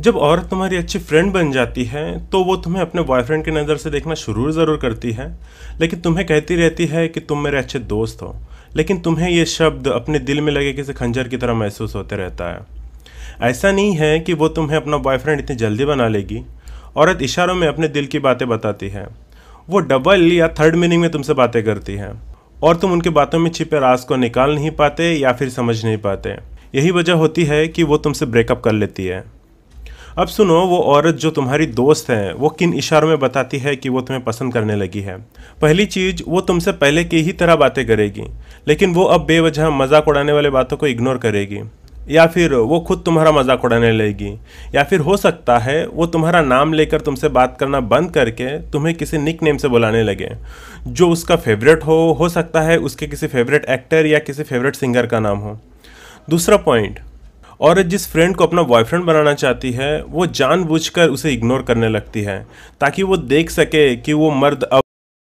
जब औरत तुम्हारी अच्छी फ्रेंड बन जाती है तो वो तुम्हें अपने बॉयफ्रेंड की नज़र से देखना शुरू ज़रूर करती है लेकिन तुम्हें कहती रहती है कि तुम मेरे अच्छे दोस्त हो लेकिन तुम्हें ये शब्द अपने दिल में लगे किसी खंजर की तरह महसूस होते रहता है ऐसा नहीं है कि वो तुम्हें अपना बॉयफ्रेंड इतनी जल्दी बना लेगी औरत इशारों में अपने दिल की बातें बताती है वो डबल या थर्ड मीनिंग में तुमसे बातें करती है और तुम उनकी बातों में छिपे रास को निकाल नहीं पाते या फिर समझ नहीं पाते यही वजह होती है कि वो तुमसे ब्रेकअप कर लेती है अब सुनो वो औरत जो तुम्हारी दोस्त है वो किन इशारों में बताती है कि वो तुम्हें पसंद करने लगी है पहली चीज़ वो तुमसे पहले की ही तरह बातें करेगी लेकिन वो अब बेवजह मजाक उड़ाने वाले बातों को इग्नोर करेगी या फिर वो खुद तुम्हारा मजाक उड़ाने लगेगी या फिर हो सकता है वो तुम्हारा नाम लेकर तुमसे बात करना बंद करके तुम्हें किसी निक नेम से बुलाने लगे जो उसका फेवरेट हो हो सकता है उसके किसी फेवरेट एक्टर या किसी फेवरेट सिंगर का नाम हो दूसरा पॉइंट और जिस फ्रेंड को अपना बॉयफ्रेंड बनाना चाहती है वो जानबूझकर उसे इग्नोर करने लगती है ताकि वो देख सके कि वो मर्द अब